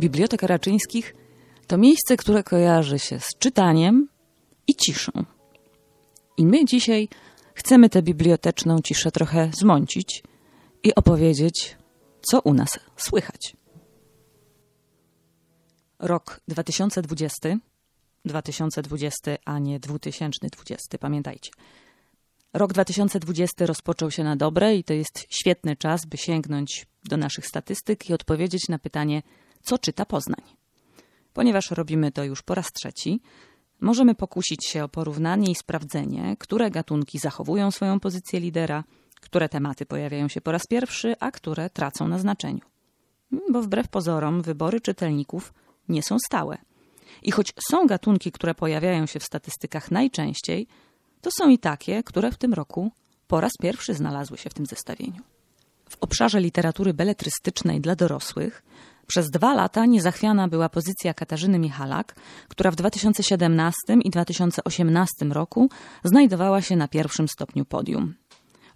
Bibliotek Raczyńskich to miejsce, które kojarzy się z czytaniem i ciszą. I my dzisiaj chcemy tę biblioteczną ciszę trochę zmącić i opowiedzieć, co u nas słychać. Rok 2020, 2020, a nie 2020, pamiętajcie. Rok 2020 rozpoczął się na dobre i to jest świetny czas, by sięgnąć do naszych statystyk i odpowiedzieć na pytanie – co czyta Poznań. Ponieważ robimy to już po raz trzeci, możemy pokusić się o porównanie i sprawdzenie, które gatunki zachowują swoją pozycję lidera, które tematy pojawiają się po raz pierwszy, a które tracą na znaczeniu. Bo wbrew pozorom, wybory czytelników nie są stałe. I choć są gatunki, które pojawiają się w statystykach najczęściej, to są i takie, które w tym roku po raz pierwszy znalazły się w tym zestawieniu. W obszarze literatury beletrystycznej dla dorosłych przez dwa lata niezachwiana była pozycja Katarzyny Michalak, która w 2017 i 2018 roku znajdowała się na pierwszym stopniu podium.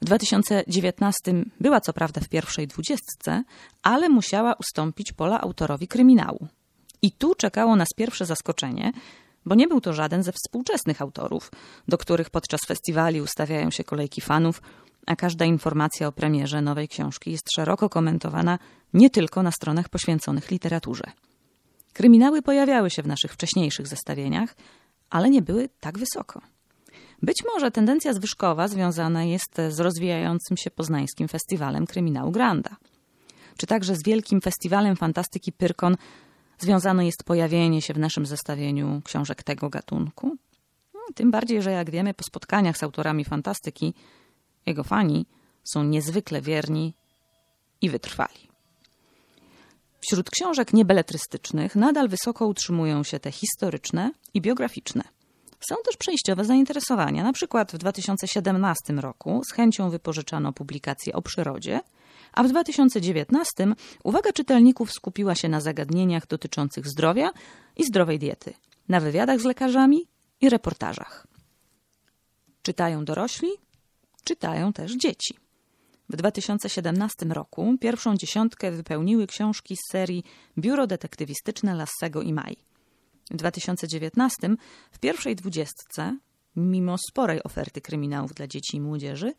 W 2019 była co prawda w pierwszej dwudziestce, ale musiała ustąpić pola autorowi kryminału. I tu czekało nas pierwsze zaskoczenie, bo nie był to żaden ze współczesnych autorów, do których podczas festiwali ustawiają się kolejki fanów, a każda informacja o premierze nowej książki jest szeroko komentowana nie tylko na stronach poświęconych literaturze. Kryminały pojawiały się w naszych wcześniejszych zestawieniach, ale nie były tak wysoko. Być może tendencja zwyżkowa związana jest z rozwijającym się poznańskim festiwalem kryminału Granda. Czy także z wielkim festiwalem fantastyki Pyrkon związane jest pojawienie się w naszym zestawieniu książek tego gatunku? Hmm, tym bardziej, że jak wiemy po spotkaniach z autorami fantastyki, jego fani są niezwykle wierni i wytrwali. Wśród książek niebeletrystycznych nadal wysoko utrzymują się te historyczne i biograficzne. Są też przejściowe zainteresowania. Na przykład w 2017 roku z chęcią wypożyczano publikacje o przyrodzie, a w 2019 uwaga czytelników skupiła się na zagadnieniach dotyczących zdrowia i zdrowej diety, na wywiadach z lekarzami i reportażach. Czytają dorośli czytają też dzieci. W 2017 roku pierwszą dziesiątkę wypełniły książki z serii Biuro Detektywistyczne Lassego i Mai. W 2019 w pierwszej dwudziestce, mimo sporej oferty kryminałów dla dzieci i młodzieży,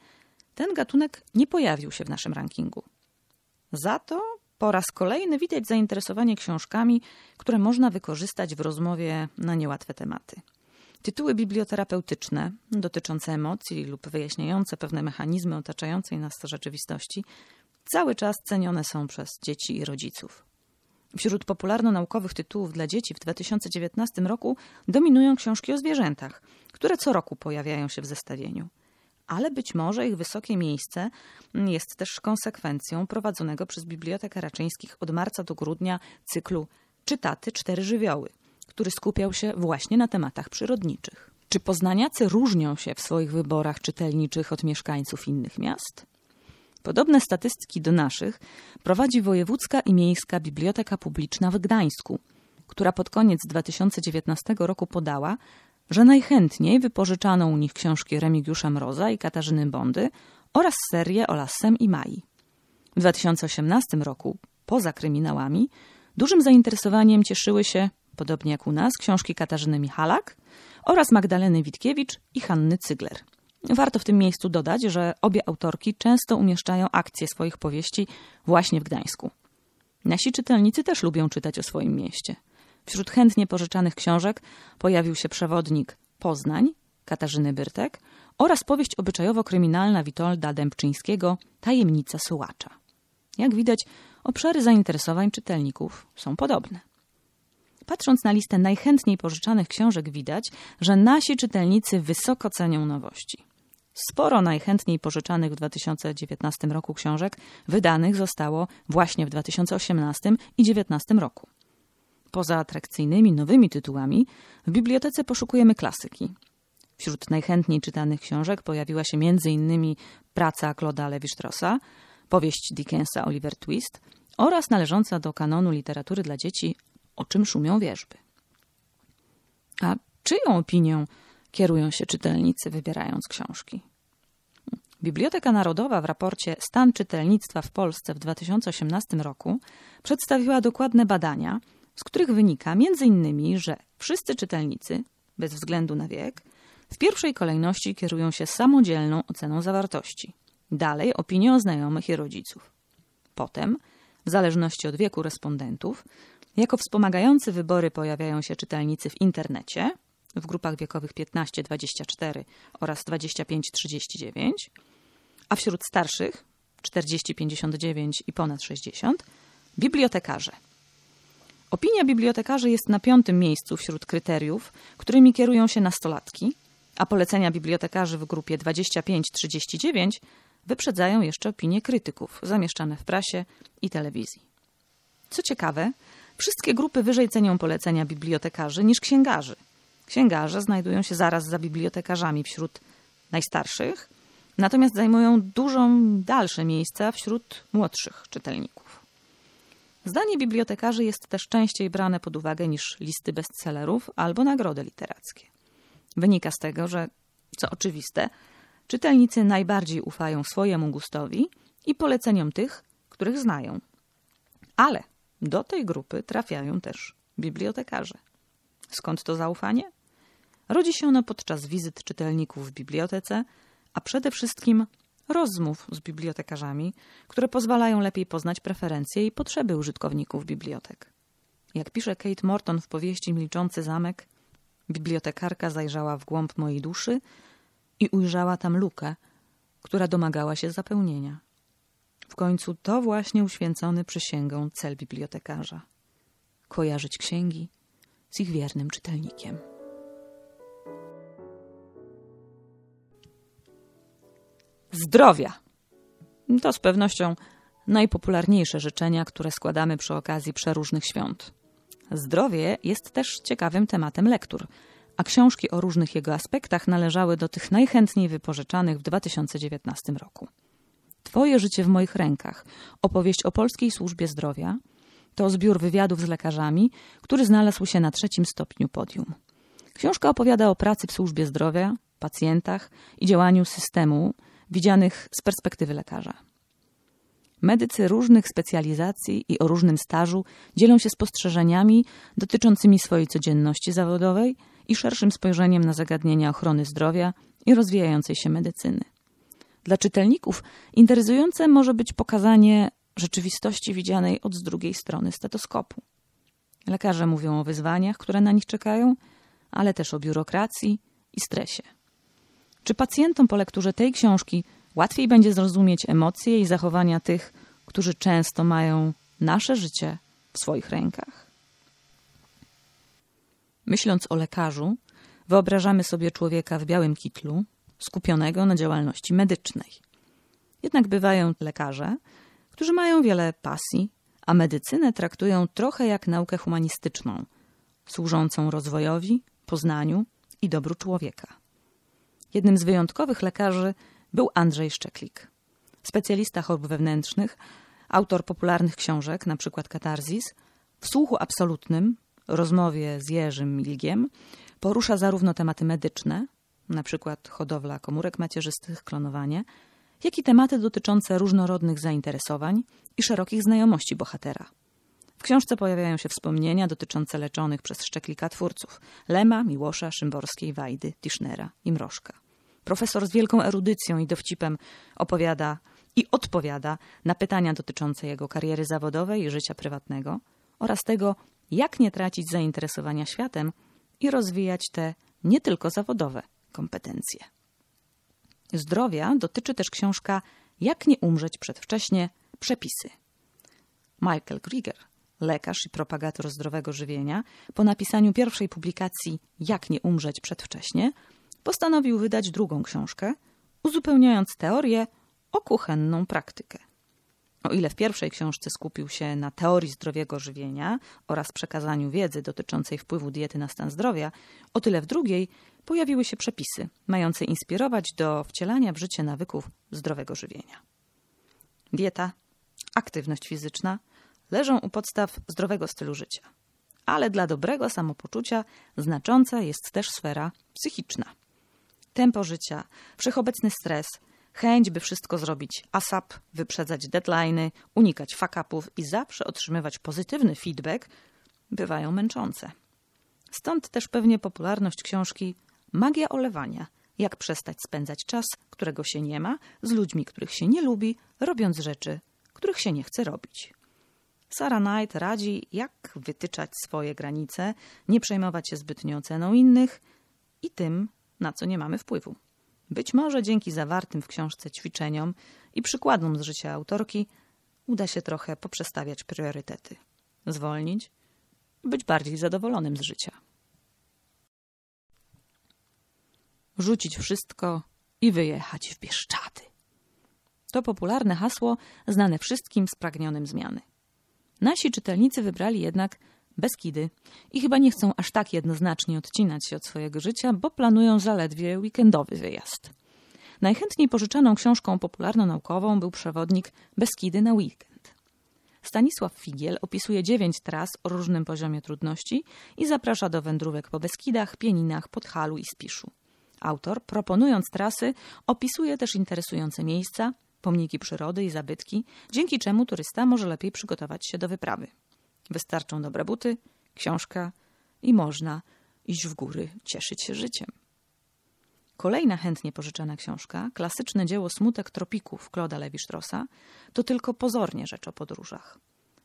ten gatunek nie pojawił się w naszym rankingu. Za to po raz kolejny widać zainteresowanie książkami, które można wykorzystać w rozmowie na niełatwe tematy. Tytuły biblioterapeutyczne dotyczące emocji lub wyjaśniające pewne mechanizmy otaczającej nas rzeczywistości cały czas cenione są przez dzieci i rodziców. Wśród popularno-naukowych tytułów dla dzieci w 2019 roku dominują książki o zwierzętach, które co roku pojawiają się w zestawieniu. Ale być może ich wysokie miejsce jest też konsekwencją prowadzonego przez Bibliotekę Raczyńskich od marca do grudnia cyklu Czytaty cztery żywioły – który skupiał się właśnie na tematach przyrodniczych. Czy poznaniacy różnią się w swoich wyborach czytelniczych od mieszkańców innych miast? Podobne statystyki do naszych prowadzi Wojewódzka i Miejska Biblioteka Publiczna w Gdańsku, która pod koniec 2019 roku podała, że najchętniej wypożyczano u nich książki Remigiusza Mroza i Katarzyny Bondy oraz serię o Lassem i Mai. W 2018 roku, poza kryminałami, dużym zainteresowaniem cieszyły się podobnie jak u nas, książki Katarzyny Michalak oraz Magdaleny Witkiewicz i Hanny Cygler. Warto w tym miejscu dodać, że obie autorki często umieszczają akcje swoich powieści właśnie w Gdańsku. Nasi czytelnicy też lubią czytać o swoim mieście. Wśród chętnie pożyczanych książek pojawił się przewodnik Poznań Katarzyny Byrtek oraz powieść obyczajowo-kryminalna Witolda Dębczyńskiego Tajemnica Sułacza. Jak widać, obszary zainteresowań czytelników są podobne. Patrząc na listę najchętniej pożyczanych książek, widać, że nasi czytelnicy wysoko cenią nowości. Sporo najchętniej pożyczanych w 2019 roku książek wydanych zostało właśnie w 2018 i 2019 roku. Poza atrakcyjnymi nowymi tytułami, w bibliotece poszukujemy klasyki. Wśród najchętniej czytanych książek pojawiła się m.in. praca Claude'a Lewi-Straussa, powieść Dickensa Oliver Twist oraz należąca do kanonu literatury dla dzieci o czym szumią wierzby. A czyją opinią kierują się czytelnicy, wybierając książki? Biblioteka Narodowa w raporcie Stan czytelnictwa w Polsce w 2018 roku przedstawiła dokładne badania, z których wynika m.in., że wszyscy czytelnicy, bez względu na wiek, w pierwszej kolejności kierują się samodzielną oceną zawartości, dalej opinią znajomych i rodziców. Potem, w zależności od wieku respondentów, jako wspomagający wybory pojawiają się czytelnicy w internecie w grupach wiekowych 15-24 oraz 25-39, a wśród starszych 40-59 i ponad 60 bibliotekarze. Opinia bibliotekarzy jest na piątym miejscu wśród kryteriów, którymi kierują się nastolatki, a polecenia bibliotekarzy w grupie 25-39 wyprzedzają jeszcze opinie krytyków zamieszczane w prasie i telewizji. Co ciekawe, Wszystkie grupy wyżej cenią polecenia bibliotekarzy niż księgarzy. Księgarze znajdują się zaraz za bibliotekarzami wśród najstarszych, natomiast zajmują dużo dalsze miejsca wśród młodszych czytelników. Zdanie bibliotekarzy jest też częściej brane pod uwagę niż listy bestsellerów albo nagrody literackie. Wynika z tego, że, co oczywiste, czytelnicy najbardziej ufają swojemu gustowi i poleceniom tych, których znają. Ale do tej grupy trafiają też bibliotekarze. Skąd to zaufanie? Rodzi się ono podczas wizyt czytelników w bibliotece, a przede wszystkim rozmów z bibliotekarzami, które pozwalają lepiej poznać preferencje i potrzeby użytkowników bibliotek. Jak pisze Kate Morton w powieści Milczący Zamek, bibliotekarka zajrzała w głąb mojej duszy i ujrzała tam lukę, która domagała się zapełnienia. W końcu to właśnie uświęcony przysięgą cel bibliotekarza. Kojarzyć księgi z ich wiernym czytelnikiem. Zdrowia! To z pewnością najpopularniejsze życzenia, które składamy przy okazji przeróżnych świąt. Zdrowie jest też ciekawym tematem lektur, a książki o różnych jego aspektach należały do tych najchętniej wypożyczanych w 2019 roku. Twoje życie w moich rękach. Opowieść o polskiej służbie zdrowia. To zbiór wywiadów z lekarzami, który znalazł się na trzecim stopniu podium. Książka opowiada o pracy w służbie zdrowia, pacjentach i działaniu systemu widzianych z perspektywy lekarza. Medycy różnych specjalizacji i o różnym stażu dzielą się spostrzeżeniami dotyczącymi swojej codzienności zawodowej i szerszym spojrzeniem na zagadnienia ochrony zdrowia i rozwijającej się medycyny. Dla czytelników interesujące może być pokazanie rzeczywistości widzianej od z drugiej strony stetoskopu. Lekarze mówią o wyzwaniach, które na nich czekają, ale też o biurokracji i stresie. Czy pacjentom po lekturze tej książki łatwiej będzie zrozumieć emocje i zachowania tych, którzy często mają nasze życie w swoich rękach? Myśląc o lekarzu, wyobrażamy sobie człowieka w białym kitlu, skupionego na działalności medycznej. Jednak bywają lekarze, którzy mają wiele pasji, a medycynę traktują trochę jak naukę humanistyczną, służącą rozwojowi, poznaniu i dobru człowieka. Jednym z wyjątkowych lekarzy był Andrzej Szczeklik, specjalista chorób wewnętrznych, autor popularnych książek, np. Katarzis, w słuchu absolutnym, rozmowie z Jerzym Milgiem, porusza zarówno tematy medyczne, na przykład hodowla komórek macierzystych, klonowanie, jak i tematy dotyczące różnorodnych zainteresowań i szerokich znajomości bohatera. W książce pojawiają się wspomnienia dotyczące leczonych przez szczeklika twórców Lema, Miłosza, Szymborskiej, Wajdy, Tischnera i Mrożka. Profesor z wielką erudycją i dowcipem opowiada i odpowiada na pytania dotyczące jego kariery zawodowej i życia prywatnego oraz tego, jak nie tracić zainteresowania światem i rozwijać te nie tylko zawodowe, kompetencje. Zdrowia dotyczy też książka Jak nie umrzeć przedwcześnie przepisy. Michael Krieger, lekarz i propagator zdrowego żywienia, po napisaniu pierwszej publikacji Jak nie umrzeć przedwcześnie, postanowił wydać drugą książkę, uzupełniając teorię o kuchenną praktykę. O ile w pierwszej książce skupił się na teorii zdrowego żywienia oraz przekazaniu wiedzy dotyczącej wpływu diety na stan zdrowia, o tyle w drugiej pojawiły się przepisy mające inspirować do wcielania w życie nawyków zdrowego żywienia. Dieta, aktywność fizyczna leżą u podstaw zdrowego stylu życia, ale dla dobrego samopoczucia znacząca jest też sfera psychiczna. Tempo życia, wszechobecny stres, chęć, by wszystko zrobić asap, wyprzedzać deadlines, unikać fakapów i zawsze otrzymywać pozytywny feedback, bywają męczące. Stąd też pewnie popularność książki Magia olewania. Jak przestać spędzać czas, którego się nie ma, z ludźmi, których się nie lubi, robiąc rzeczy, których się nie chce robić. Sara Knight radzi, jak wytyczać swoje granice, nie przejmować się zbytnio oceną innych i tym, na co nie mamy wpływu. Być może dzięki zawartym w książce ćwiczeniom i przykładom z życia autorki uda się trochę poprzestawiać priorytety, zwolnić być bardziej zadowolonym z życia. rzucić wszystko i wyjechać w Bieszczady. To popularne hasło znane wszystkim spragnionym zmiany. Nasi czytelnicy wybrali jednak Beskidy i chyba nie chcą aż tak jednoznacznie odcinać się od swojego życia, bo planują zaledwie weekendowy wyjazd. Najchętniej pożyczaną książką popularno-naukową był przewodnik Beskidy na weekend. Stanisław Figiel opisuje dziewięć tras o różnym poziomie trudności i zaprasza do wędrówek po Beskidach, Pieninach, Podhalu i Spiszu. Autor, proponując trasy, opisuje też interesujące miejsca, pomniki przyrody i zabytki, dzięki czemu turysta może lepiej przygotować się do wyprawy. Wystarczą dobre buty, książka i można iść w góry, cieszyć się życiem. Kolejna chętnie pożyczana książka, klasyczne dzieło Smutek tropików Kloda Lewistrosa, to tylko pozornie rzecz o podróżach.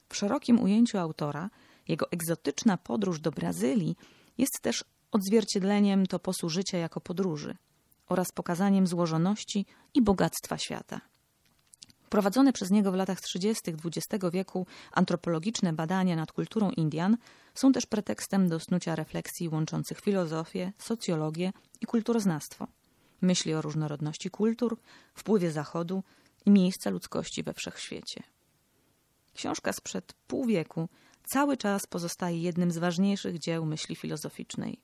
W szerokim ujęciu autora jego egzotyczna podróż do Brazylii jest też odzwierciedleniem toposu życia jako podróży oraz pokazaniem złożoności i bogactwa świata. Prowadzone przez niego w latach 30. XX wieku antropologiczne badania nad kulturą Indian są też pretekstem do snucia refleksji łączących filozofię, socjologię i kulturoznawstwo. Myśli o różnorodności kultur, wpływie Zachodu i miejsca ludzkości we wszechświecie. Książka sprzed pół wieku cały czas pozostaje jednym z ważniejszych dzieł myśli filozoficznej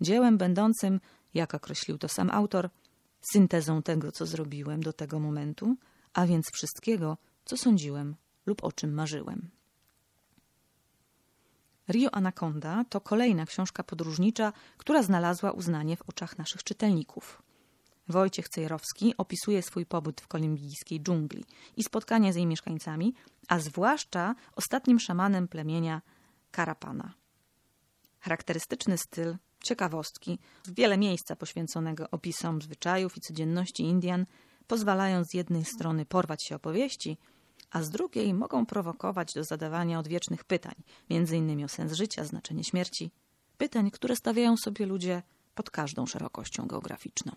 dziełem będącym, jak określił to sam autor, syntezą tego, co zrobiłem do tego momentu, a więc wszystkiego, co sądziłem lub o czym marzyłem. Rio Anaconda to kolejna książka podróżnicza, która znalazła uznanie w oczach naszych czytelników. Wojciech Cejrowski opisuje swój pobyt w kolumbijskiej dżungli i spotkanie z jej mieszkańcami, a zwłaszcza ostatnim szamanem plemienia Karapana. Charakterystyczny styl ciekawostki, wiele miejsca poświęconego opisom zwyczajów i codzienności Indian pozwalają z jednej strony porwać się opowieści, a z drugiej mogą prowokować do zadawania odwiecznych pytań, m.in. o sens życia, znaczenie śmierci, pytań, które stawiają sobie ludzie pod każdą szerokością geograficzną.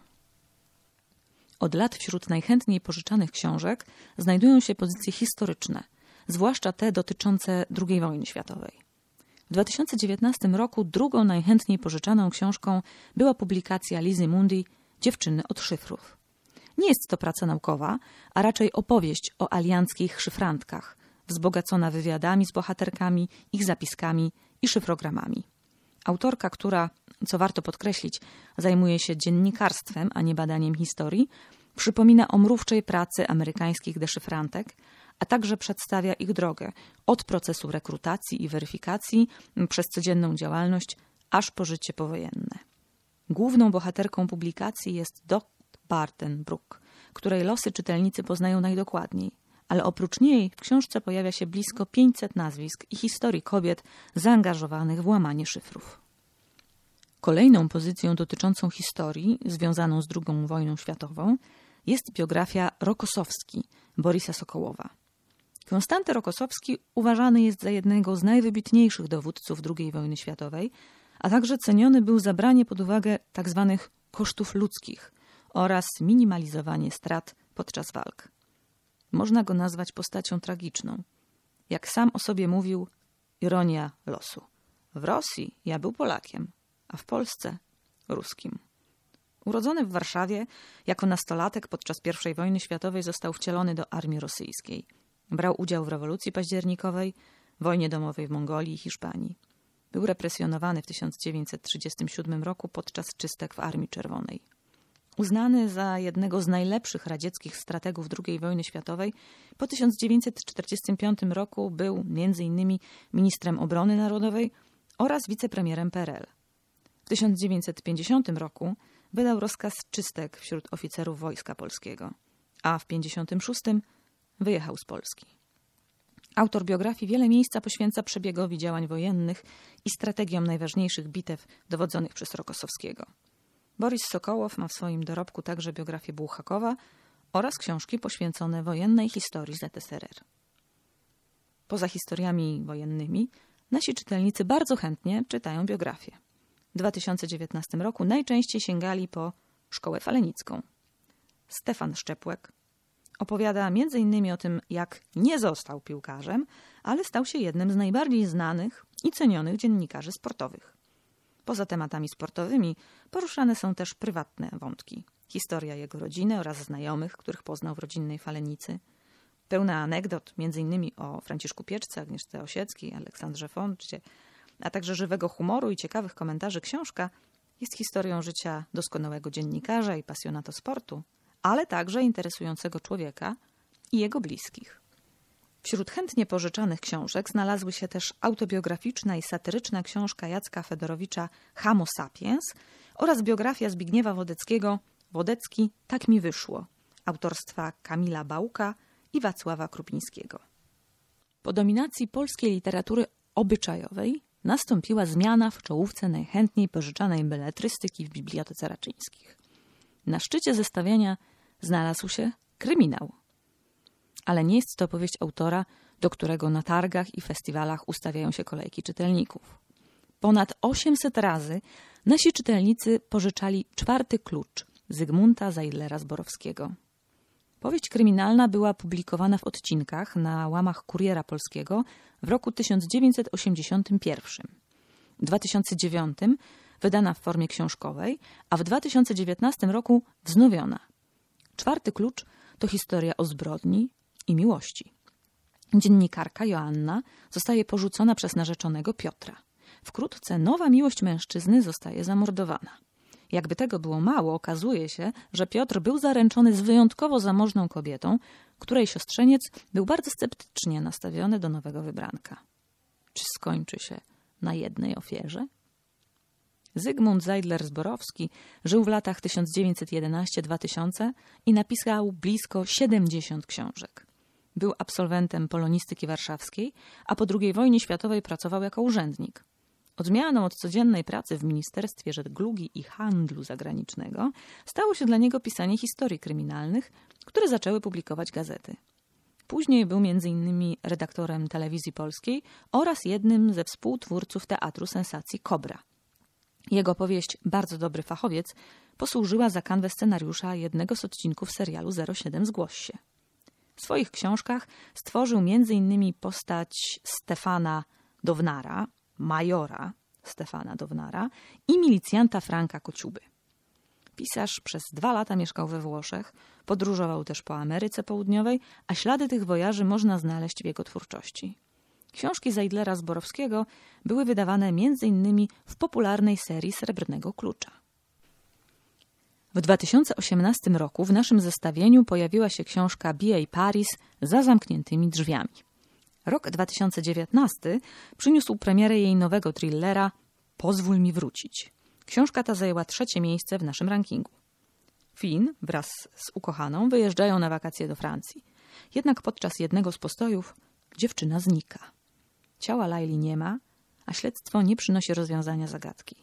Od lat wśród najchętniej pożyczanych książek znajdują się pozycje historyczne, zwłaszcza te dotyczące II wojny światowej. W 2019 roku drugą najchętniej pożyczaną książką była publikacja Lizy Mundi Dziewczyny od szyfrów. Nie jest to praca naukowa, a raczej opowieść o alianckich szyfrantkach, wzbogacona wywiadami z bohaterkami, ich zapiskami i szyfrogramami. Autorka, która, co warto podkreślić, zajmuje się dziennikarstwem, a nie badaniem historii, przypomina o mrówczej pracy amerykańskich deszyfrantek, a także przedstawia ich drogę od procesu rekrutacji i weryfikacji przez codzienną działalność aż po życie powojenne. Główną bohaterką publikacji jest Dot Bartenbrook, której losy czytelnicy poznają najdokładniej ale oprócz niej w książce pojawia się blisko 500 nazwisk i historii kobiet zaangażowanych w łamanie szyfrów. Kolejną pozycją dotyczącą historii związaną z II wojną światową jest biografia Rokosowski Borisa Sokołowa. Konstanty Rokosowski uważany jest za jednego z najwybitniejszych dowódców II wojny światowej, a także ceniony był za branie pod uwagę tzw. Tak kosztów ludzkich oraz minimalizowanie strat podczas walk. Można go nazwać postacią tragiczną. Jak sam o sobie mówił, ironia losu. W Rosji ja był Polakiem, a w Polsce Ruskim. Urodzony w Warszawie, jako nastolatek podczas I wojny światowej został wcielony do armii rosyjskiej – Brał udział w rewolucji październikowej, wojnie domowej w Mongolii i Hiszpanii. Był represjonowany w 1937 roku podczas czystek w Armii Czerwonej. Uznany za jednego z najlepszych radzieckich strategów II wojny światowej, po 1945 roku był m.in. ministrem obrony narodowej oraz wicepremierem PRL. W 1950 roku wydał rozkaz czystek wśród oficerów Wojska Polskiego, a w 1956 wyjechał z Polski. Autor biografii wiele miejsca poświęca przebiegowi działań wojennych i strategiom najważniejszych bitew dowodzonych przez Rokosowskiego. Boris Sokołow ma w swoim dorobku także biografię Bułhakowa oraz książki poświęcone wojennej historii ZSRR. Poza historiami wojennymi, nasi czytelnicy bardzo chętnie czytają biografie. W 2019 roku najczęściej sięgali po Szkołę Falenicką. Stefan Szczepłek, Opowiada m.in. o tym, jak nie został piłkarzem, ale stał się jednym z najbardziej znanych i cenionych dziennikarzy sportowych. Poza tematami sportowymi poruszane są też prywatne wątki. Historia jego rodziny oraz znajomych, których poznał w rodzinnej falenicy. Pełna anegdot, m.in. o Franciszku Pieczce, Agnieszce Osieckiej, Aleksandrze Fonczcie, a także żywego humoru i ciekawych komentarzy książka jest historią życia doskonałego dziennikarza i pasjonata sportu – ale także interesującego człowieka i jego bliskich. Wśród chętnie pożyczanych książek znalazły się też autobiograficzna i satyryczna książka Jacka Fedorowicza Homo sapiens oraz biografia Zbigniewa Wodeckiego Wodecki Tak mi wyszło autorstwa Kamila Bałka i Wacława Krupińskiego. Po dominacji polskiej literatury obyczajowej nastąpiła zmiana w czołówce najchętniej pożyczanej beletrystyki w bibliotece raczyńskich. Na szczycie zestawienia znalazł się kryminał. Ale nie jest to powieść autora, do którego na targach i festiwalach ustawiają się kolejki czytelników. Ponad 800 razy nasi czytelnicy pożyczali czwarty klucz Zygmunta Zajdlera Zborowskiego. Powieść kryminalna była publikowana w odcinkach na łamach Kuriera Polskiego w roku 1981. W 2009 wydana w formie książkowej, a w 2019 roku wznowiona Czwarty klucz to historia o zbrodni i miłości. Dziennikarka Joanna zostaje porzucona przez narzeczonego Piotra. Wkrótce nowa miłość mężczyzny zostaje zamordowana. Jakby tego było mało, okazuje się, że Piotr był zaręczony z wyjątkowo zamożną kobietą, której siostrzeniec był bardzo sceptycznie nastawiony do nowego wybranka. Czy skończy się na jednej ofierze? Zygmunt Zajdler-Zborowski żył w latach 1911-2000 i napisał blisko 70 książek. Był absolwentem polonistyki warszawskiej, a po II wojnie światowej pracował jako urzędnik. Odmianą od codziennej pracy w Ministerstwie Żeglugi i Handlu Zagranicznego stało się dla niego pisanie historii kryminalnych, które zaczęły publikować gazety. Później był m.in. redaktorem telewizji polskiej oraz jednym ze współtwórców teatru sensacji Kobra. Jego powieść Bardzo dobry fachowiec posłużyła za kanwę scenariusza jednego z odcinków serialu 07 Zgłoś się. W swoich książkach stworzył m.in. postać Stefana Downara, majora Stefana Downara i milicjanta Franka Kociuby. Pisarz przez dwa lata mieszkał we Włoszech, podróżował też po Ameryce Południowej, a ślady tych wojaży można znaleźć w jego twórczości. Książki Zajdlera Zborowskiego były wydawane m.in. w popularnej serii Srebrnego Klucza. W 2018 roku w naszym zestawieniu pojawiła się książka B.A. Paris za zamkniętymi drzwiami. Rok 2019 przyniósł premierę jej nowego thrillera Pozwól mi wrócić. Książka ta zajęła trzecie miejsce w naszym rankingu. Finn wraz z ukochaną wyjeżdżają na wakacje do Francji. Jednak podczas jednego z postojów dziewczyna znika. Ciała Laili nie ma, a śledztwo nie przynosi rozwiązania zagadki.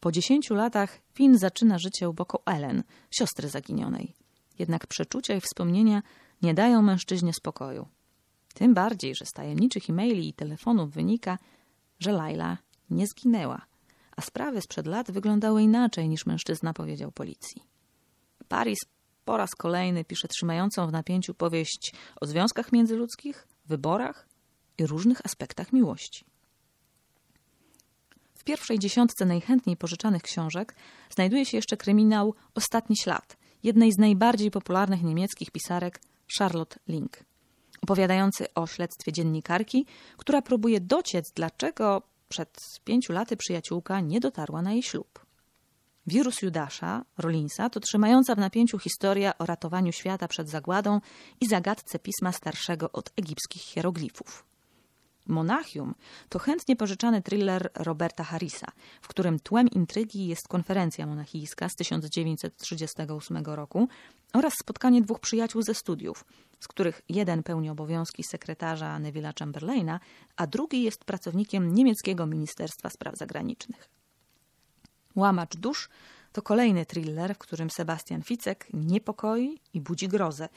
Po dziesięciu latach Finn zaczyna życie u boku Ellen, siostry zaginionej. Jednak przeczucia i wspomnienia nie dają mężczyźnie spokoju. Tym bardziej, że z tajemniczych e-maili i telefonów wynika, że Laila nie zginęła, a sprawy sprzed lat wyglądały inaczej niż mężczyzna powiedział policji. Paris po raz kolejny pisze trzymającą w napięciu powieść o związkach międzyludzkich, wyborach i różnych aspektach miłości. W pierwszej dziesiątce najchętniej pożyczanych książek znajduje się jeszcze kryminał Ostatni ślad jednej z najbardziej popularnych niemieckich pisarek Charlotte Link, opowiadający o śledztwie dziennikarki, która próbuje dociec, dlaczego przed pięciu laty przyjaciółka nie dotarła na jej ślub. Wirus Judasza, Rollinsa, to trzymająca w napięciu historia o ratowaniu świata przed zagładą i zagadce pisma starszego od egipskich hieroglifów. Monachium to chętnie pożyczany thriller Roberta Harrisa, w którym tłem intrygi jest konferencja monachijska z 1938 roku oraz spotkanie dwóch przyjaciół ze studiów, z których jeden pełni obowiązki sekretarza Neville'a Chamberlaina, a drugi jest pracownikiem niemieckiego Ministerstwa Spraw Zagranicznych. Łamacz dusz to kolejny thriller, w którym Sebastian Ficek niepokoi i budzi grozę,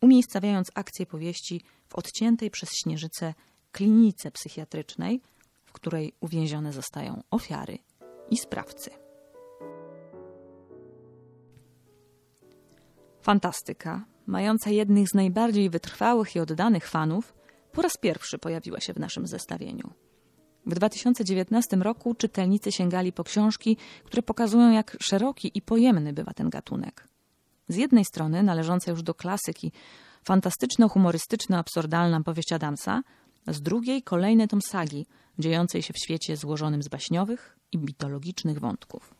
umiejscawiając akcję powieści w odciętej przez śnieżycę klinice psychiatrycznej, w której uwięzione zostają ofiary i sprawcy. Fantastyka, mająca jednych z najbardziej wytrwałych i oddanych fanów, po raz pierwszy pojawiła się w naszym zestawieniu. W 2019 roku czytelnicy sięgali po książki, które pokazują, jak szeroki i pojemny bywa ten gatunek. Z jednej strony należąca już do klasyki, fantastyczno-humorystyczno-absurdalna powieść Adamsa – z drugiej kolejny tom sagi, dziejącej się w świecie złożonym z baśniowych i mitologicznych wątków.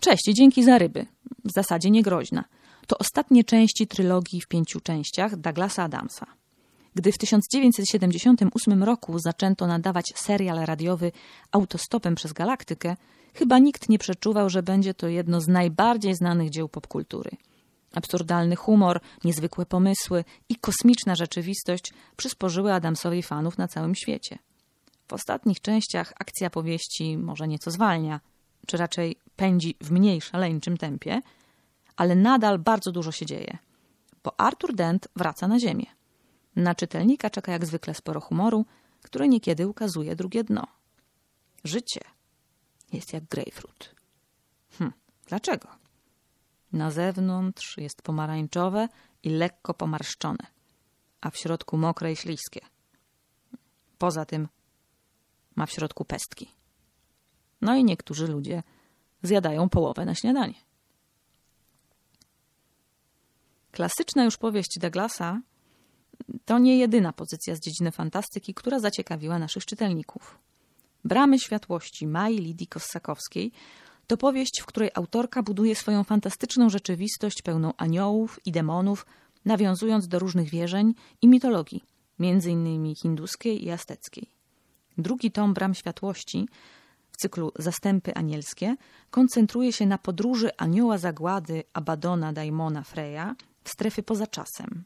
Cześć i dzięki za ryby. W zasadzie niegroźna. To ostatnie części trylogii w pięciu częściach Douglasa Adamsa. Gdy w 1978 roku zaczęto nadawać serial radiowy Autostopem przez Galaktykę, chyba nikt nie przeczuwał, że będzie to jedno z najbardziej znanych dzieł popkultury – Absurdalny humor, niezwykłe pomysły i kosmiczna rzeczywistość przysporzyły Adamsowi fanów na całym świecie. W ostatnich częściach akcja powieści może nieco zwalnia, czy raczej pędzi w mniej szaleńczym tempie, ale nadal bardzo dużo się dzieje, bo Arthur Dent wraca na ziemię. Na czytelnika czeka jak zwykle sporo humoru, który niekiedy ukazuje drugie dno. Życie jest jak grejpfrut. Hm, dlaczego? Na zewnątrz jest pomarańczowe i lekko pomarszczone, a w środku mokre i śliskie. Poza tym ma w środku pestki. No i niektórzy ludzie zjadają połowę na śniadanie. Klasyczna już powieść Douglasa to nie jedyna pozycja z dziedziny fantastyki, która zaciekawiła naszych czytelników. Bramy Światłości Mai Lidii Kossakowskiej to powieść, w której autorka buduje swoją fantastyczną rzeczywistość pełną aniołów i demonów, nawiązując do różnych wierzeń i mitologii, m.in. hinduskiej i azteckiej. Drugi tom Bram Światłości w cyklu Zastępy Anielskie koncentruje się na podróży anioła zagłady Abadona Daimona Freya w strefy poza czasem.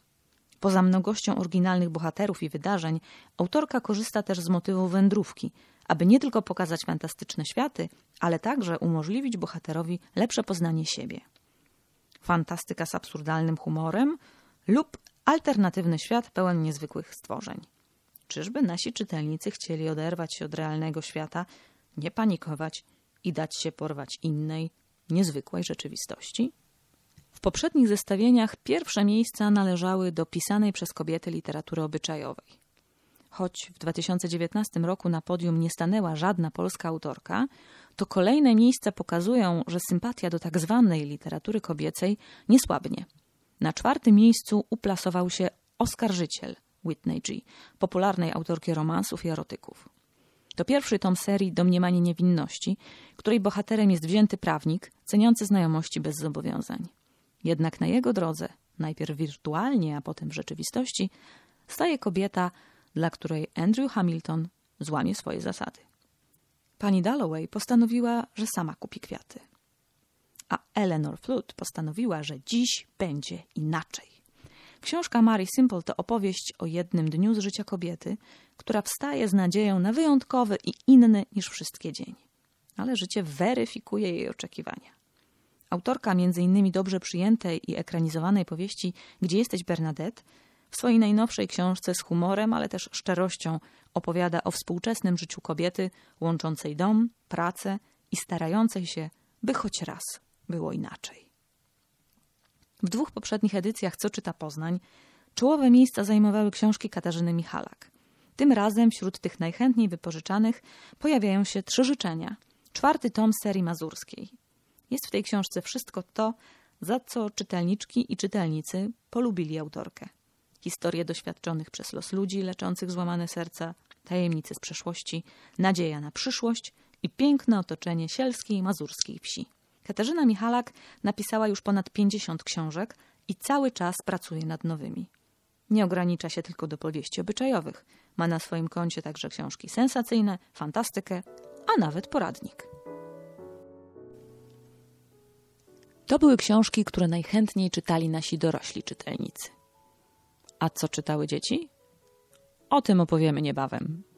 Poza mnogością oryginalnych bohaterów i wydarzeń, autorka korzysta też z motywu wędrówki – aby nie tylko pokazać fantastyczne światy, ale także umożliwić bohaterowi lepsze poznanie siebie. Fantastyka z absurdalnym humorem lub alternatywny świat pełen niezwykłych stworzeń. Czyżby nasi czytelnicy chcieli oderwać się od realnego świata, nie panikować i dać się porwać innej, niezwykłej rzeczywistości? W poprzednich zestawieniach pierwsze miejsca należały do pisanej przez kobiety literatury obyczajowej. Choć w 2019 roku na podium nie stanęła żadna polska autorka, to kolejne miejsca pokazują, że sympatia do tak zwanej literatury kobiecej nie słabnie. Na czwartym miejscu uplasował się Oskarżyciel Whitney G., popularnej autorki romansów i erotyków. To pierwszy tom serii Domniemanie niewinności, której bohaterem jest wzięty prawnik, ceniący znajomości bez zobowiązań. Jednak na jego drodze, najpierw wirtualnie, a potem w rzeczywistości, staje kobieta dla której Andrew Hamilton złamie swoje zasady. Pani Dalloway postanowiła, że sama kupi kwiaty. A Eleanor Flood postanowiła, że dziś będzie inaczej. Książka Mary Simple to opowieść o jednym dniu z życia kobiety, która wstaje z nadzieją na wyjątkowy i inny niż wszystkie dzień. Ale życie weryfikuje jej oczekiwania. Autorka między innymi dobrze przyjętej i ekranizowanej powieści Gdzie jesteś Bernadette w swojej najnowszej książce z humorem, ale też szczerością opowiada o współczesnym życiu kobiety łączącej dom, pracę i starającej się, by choć raz było inaczej. W dwóch poprzednich edycjach Co czyta Poznań czołowe miejsca zajmowały książki Katarzyny Michalak. Tym razem wśród tych najchętniej wypożyczanych pojawiają się trzy życzenia. Czwarty tom serii mazurskiej. Jest w tej książce wszystko to, za co czytelniczki i czytelnicy polubili autorkę historie doświadczonych przez los ludzi leczących złamane serca, tajemnice z przeszłości, nadzieja na przyszłość i piękne otoczenie sielskiej mazurskiej wsi. Katarzyna Michalak napisała już ponad 50 książek i cały czas pracuje nad nowymi. Nie ogranicza się tylko do powieści obyczajowych. Ma na swoim koncie także książki sensacyjne, fantastykę, a nawet poradnik. To były książki, które najchętniej czytali nasi dorośli czytelnicy. A co czytały dzieci? O tym opowiemy niebawem.